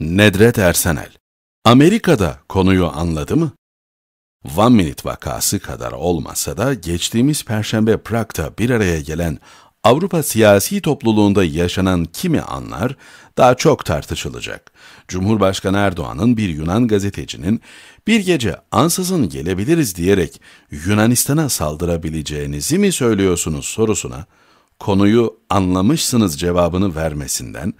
Nedret Ersenel Amerika'da konuyu anladı mı? One Minute vakası kadar olmasa da geçtiğimiz Perşembe Prag'da bir araya gelen Avrupa siyasi topluluğunda yaşanan kimi anlar daha çok tartışılacak. Cumhurbaşkanı Erdoğan'ın bir Yunan gazetecinin bir gece ansızın gelebiliriz diyerek Yunanistan'a saldırabileceğinizi mi söylüyorsunuz sorusuna konuyu anlamışsınız cevabını vermesinden,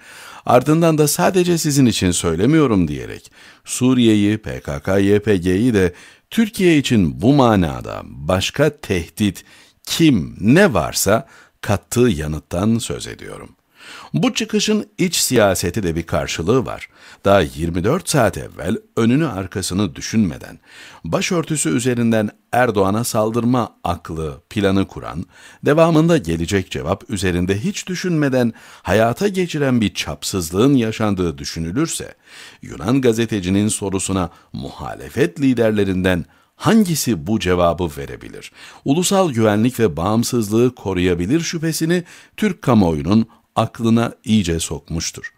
ardından da sadece sizin için söylemiyorum diyerek Suriye'yi, PKK-YPG'yi de Türkiye için bu manada başka tehdit, kim, ne varsa kattığı yanıttan söz ediyorum. Bu çıkışın iç siyaseti de bir karşılığı var. Daha 24 saat evvel önünü arkasını düşünmeden, başörtüsü üzerinden Erdoğan'a saldırma aklı planı kuran, devamında gelecek cevap üzerinde hiç düşünmeden hayata geçiren bir çapsızlığın yaşandığı düşünülürse, Yunan gazetecinin sorusuna muhalefet liderlerinden hangisi bu cevabı verebilir? Ulusal güvenlik ve bağımsızlığı koruyabilir şüphesini Türk kamuoyunun aklına iyice sokmuştur.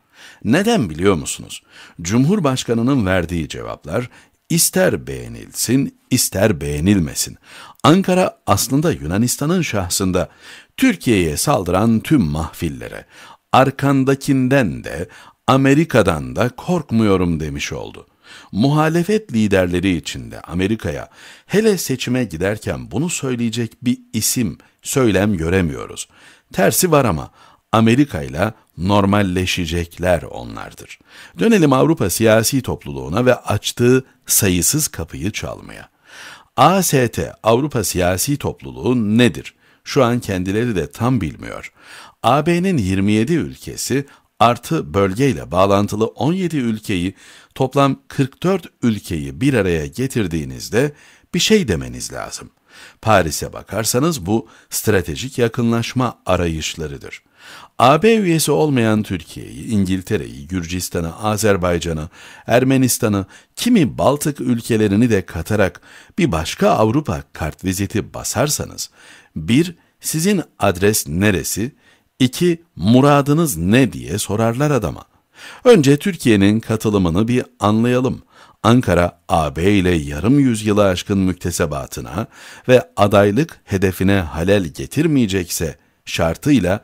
Neden biliyor musunuz? Cumhurbaşkanının verdiği cevaplar ister beğenilsin ister beğenilmesin. Ankara aslında Yunanistan'ın şahsında Türkiye'ye saldıran tüm mahfillere arkandakinden de Amerika'dan da korkmuyorum demiş oldu. Muhalefet liderleri içinde Amerika'ya hele seçime giderken bunu söyleyecek bir isim, söylem göremiyoruz. Tersi var ama Amerika ile normalleşecekler onlardır. Dönelim Avrupa siyasi topluluğuna ve açtığı sayısız kapıyı çalmaya. AST, Avrupa Siyasi Topluluğu nedir? Şu an kendileri de tam bilmiyor. AB'nin 27 ülkesi artı bölgeyle bağlantılı 17 ülkeyi toplam 44 ülkeyi bir araya getirdiğinizde bir şey demeniz lazım. Paris'e bakarsanız bu stratejik yakınlaşma arayışlarıdır. AB üyesi olmayan Türkiye'yi, İngiltere'yi, Gürcistan'ı, Azerbaycan'ı, Ermenistan'ı, kimi Baltık ülkelerini de katarak bir başka Avrupa kartviziti basarsanız, bir, sizin adres neresi, iki, muradınız ne diye sorarlar adama. Önce Türkiye'nin katılımını bir anlayalım. Ankara, AB ile yarım yüzyıla aşkın müktesebatına ve adaylık hedefine halel getirmeyecekse şartıyla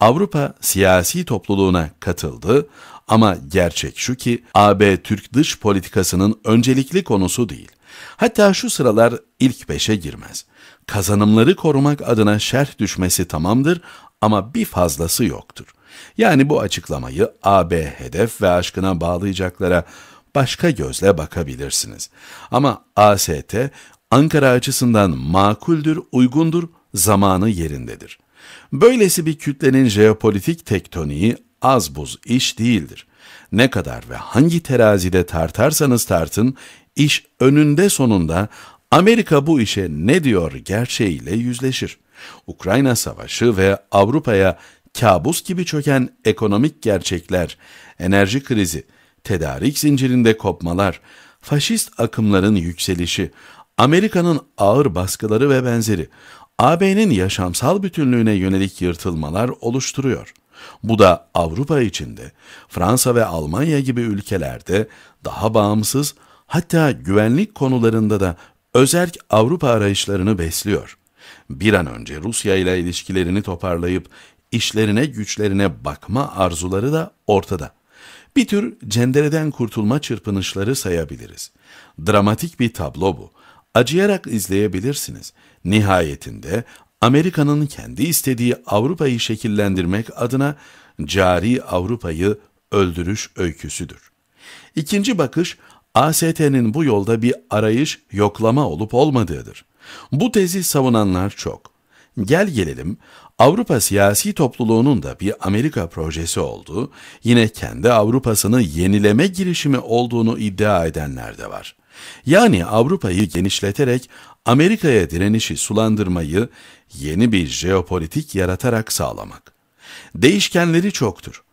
Avrupa siyasi topluluğuna katıldı ama gerçek şu ki AB Türk dış politikasının öncelikli konusu değil. Hatta şu sıralar ilk beşe girmez. Kazanımları korumak adına şerh düşmesi tamamdır ama bir fazlası yoktur. Yani bu açıklamayı AB hedef ve aşkına bağlayacaklara başka gözle bakabilirsiniz. Ama AST Ankara açısından makuldür, uygundur, zamanı yerindedir. Böylesi bir kütlenin jeopolitik tektoniği az buz iş değildir. Ne kadar ve hangi terazide tartarsanız tartın, iş önünde sonunda Amerika bu işe ne diyor gerçeğiyle yüzleşir. Ukrayna Savaşı ve Avrupa'ya kabus gibi çöken ekonomik gerçekler, enerji krizi, tedarik zincirinde kopmalar, faşist akımların yükselişi, Amerika'nın ağır baskıları ve benzeri AB'nin yaşamsal bütünlüğüne yönelik yırtılmalar oluşturuyor. Bu da Avrupa içinde Fransa ve Almanya gibi ülkelerde daha bağımsız hatta güvenlik konularında da özerk Avrupa arayışlarını besliyor. Bir an önce Rusya ile ilişkilerini toparlayıp işlerine güçlerine bakma arzuları da ortada bir tür cendereden kurtulma çırpınışları sayabiliriz. Dramatik bir tablo bu. Acıyarak izleyebilirsiniz. Nihayetinde Amerika'nın kendi istediği Avrupa'yı şekillendirmek adına cari Avrupa'yı öldürüş öyküsüdür. İkinci bakış, AST'nin bu yolda bir arayış, yoklama olup olmadığıdır. Bu tezi savunanlar çok. Gel gelelim, Avrupa siyasi topluluğunun da bir Amerika projesi olduğu, yine kendi Avrupa'sını yenileme girişimi olduğunu iddia edenler de var. Yani Avrupa'yı genişleterek Amerika'ya direnişi sulandırmayı yeni bir jeopolitik yaratarak sağlamak. Değişkenleri çoktur.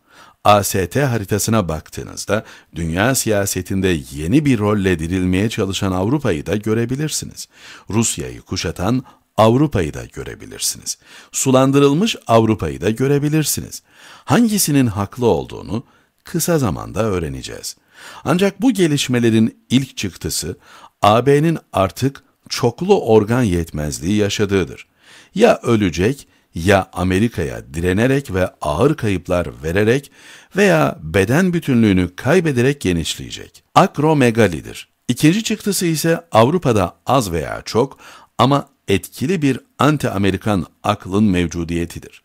AST haritasına baktığınızda dünya siyasetinde yeni bir rolle dirilmeye çalışan Avrupa'yı da görebilirsiniz. Rusya'yı kuşatan Avrupa'yı da görebilirsiniz. Sulandırılmış Avrupa'yı da görebilirsiniz. Hangisinin haklı olduğunu kısa zamanda öğreneceğiz. Ancak bu gelişmelerin ilk çıktısı AB'nin artık çoklu organ yetmezliği yaşadığıdır. Ya ölecek ya Amerika'ya direnerek ve ağır kayıplar vererek veya beden bütünlüğünü kaybederek genişleyecek. Akromegalidir. İkinci çıktısı ise Avrupa'da az veya çok ama etkili bir anti-Amerikan aklın mevcudiyetidir.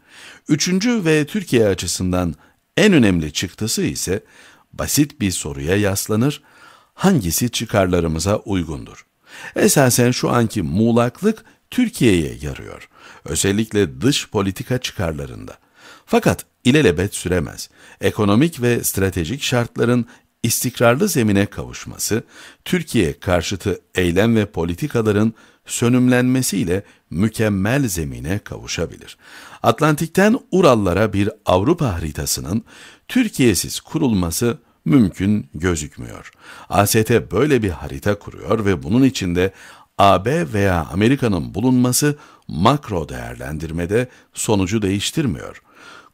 Üçüncü ve Türkiye açısından en önemli çıktısı ise basit bir soruya yaslanır, hangisi çıkarlarımıza uygundur? Esasen şu anki muğlaklık Türkiye'ye yarıyor. Özellikle dış politika çıkarlarında. Fakat ilelebet süremez. Ekonomik ve stratejik şartların istikrarlı zemine kavuşması, Türkiye karşıtı eylem ve politikaların sönümlenmesiyle mükemmel zemine kavuşabilir. Atlantik'ten Urallara bir Avrupa haritasının Türkiye'siz kurulması mümkün gözükmüyor. AST böyle bir harita kuruyor ve bunun içinde AB veya Amerika'nın bulunması makro değerlendirmede sonucu değiştirmiyor.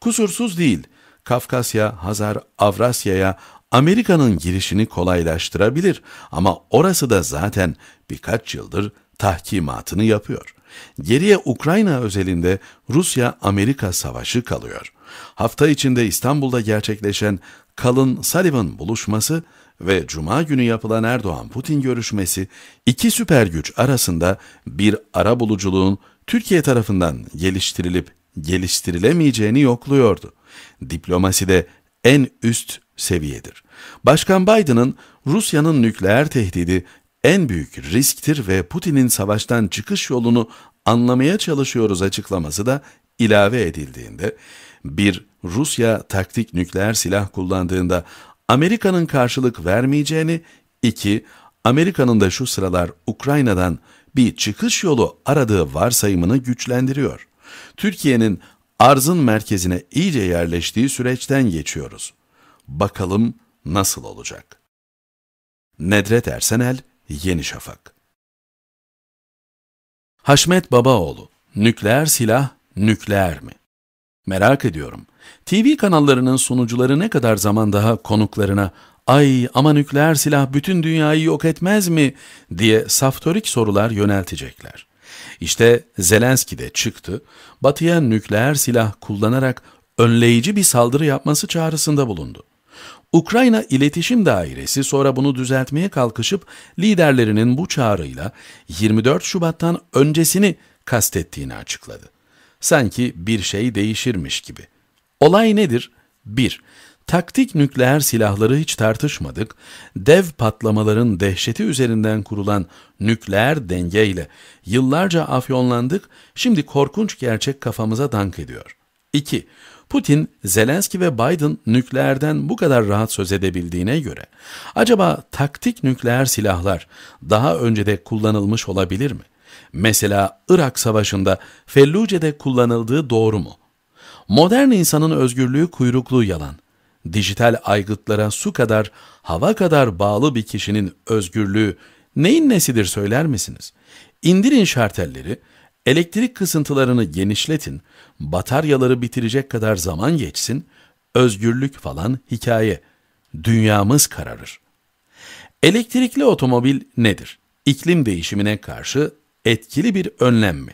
Kusursuz değil, Kafkasya, Hazar, Avrasya'ya Amerika'nın girişini kolaylaştırabilir ama orası da zaten birkaç yıldır tahkimatını yapıyor. Geriye Ukrayna özelinde Rusya-Amerika savaşı kalıyor. Hafta içinde İstanbul'da gerçekleşen Kalın-Sullivan buluşması ve Cuma günü yapılan Erdoğan-Putin görüşmesi iki süper güç arasında bir ara buluculuğun Türkiye tarafından geliştirilip geliştirilemeyeceğini yokluyordu. Diplomasi de en üst seviyedir. Başkan Biden'ın Rusya'nın nükleer tehdidi en büyük risktir ve Putin'in savaştan çıkış yolunu anlamaya çalışıyoruz açıklaması da ilave edildiğinde, bir Rusya taktik nükleer silah kullandığında Amerika'nın karşılık vermeyeceğini, iki Amerika'nın da şu sıralar Ukrayna'dan bir çıkış yolu aradığı varsayımını güçlendiriyor. Türkiye'nin arzın merkezine iyice yerleştiği süreçten geçiyoruz. Bakalım nasıl olacak? Nedret Ersenel, Yeni Şafak Haşmet Babaoğlu, nükleer silah nükleer mi? Merak ediyorum. TV kanallarının sunucuları ne kadar zaman daha konuklarına ay ama nükleer silah bütün dünyayı yok etmez mi diye saftorik sorular yöneltecekler. İşte Zelenski de çıktı, batıya nükleer silah kullanarak önleyici bir saldırı yapması çağrısında bulundu. Ukrayna İletişim Dairesi sonra bunu düzeltmeye kalkışıp liderlerinin bu çağrıyla 24 Şubat'tan öncesini kastettiğini açıkladı. Sanki bir şey değişirmiş gibi. Olay nedir? 1. Taktik nükleer silahları hiç tartışmadık. Dev patlamaların dehşeti üzerinden kurulan nükleer dengeyle yıllarca afyonlandık. Şimdi korkunç gerçek kafamıza dank ediyor. 2. Putin, Zelenski ve Biden nükleerden bu kadar rahat söz edebildiğine göre acaba taktik nükleer silahlar daha önce de kullanılmış olabilir mi? Mesela Irak Savaşı'nda Felluce'de kullanıldığı doğru mu? Modern insanın özgürlüğü kuyruklu yalan. Dijital aygıtlara su kadar, hava kadar bağlı bir kişinin özgürlüğü neyin nesidir söyler misiniz? İndirin şartelleri, Elektrik kısıntılarını genişletin, bataryaları bitirecek kadar zaman geçsin, özgürlük falan hikaye. Dünyamız kararır. Elektrikli otomobil nedir? İklim değişimine karşı etkili bir önlem mi?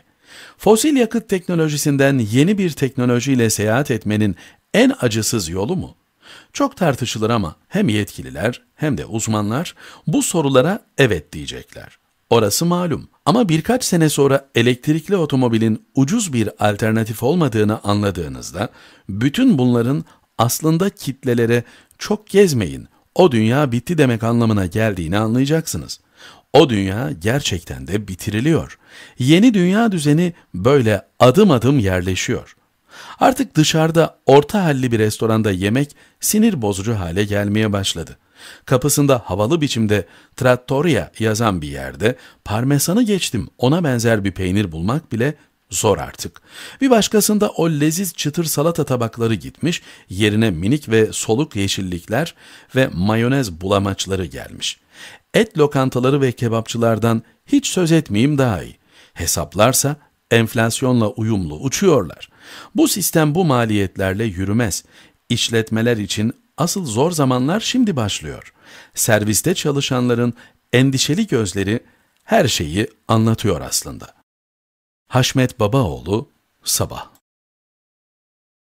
Fosil yakıt teknolojisinden yeni bir teknolojiyle seyahat etmenin en acısız yolu mu? Çok tartışılır ama hem yetkililer hem de uzmanlar bu sorulara evet diyecekler. Orası malum. Ama birkaç sene sonra elektrikli otomobilin ucuz bir alternatif olmadığını anladığınızda bütün bunların aslında kitlelere çok gezmeyin, o dünya bitti demek anlamına geldiğini anlayacaksınız. O dünya gerçekten de bitiriliyor. Yeni dünya düzeni böyle adım adım yerleşiyor. Artık dışarıda orta halli bir restoranda yemek sinir bozucu hale gelmeye başladı. Kapısında havalı biçimde trattoria yazan bir yerde parmesanı geçtim ona benzer bir peynir bulmak bile zor artık. Bir başkasında o leziz çıtır salata tabakları gitmiş, yerine minik ve soluk yeşillikler ve mayonez bulamaçları gelmiş. Et lokantaları ve kebapçılardan hiç söz etmeyeyim daha iyi. Hesaplarsa enflasyonla uyumlu uçuyorlar. Bu sistem bu maliyetlerle yürümez. İşletmeler için Asıl zor zamanlar şimdi başlıyor. Serviste çalışanların endişeli gözleri her şeyi anlatıyor aslında. Haşmet Babaoğlu, Sabah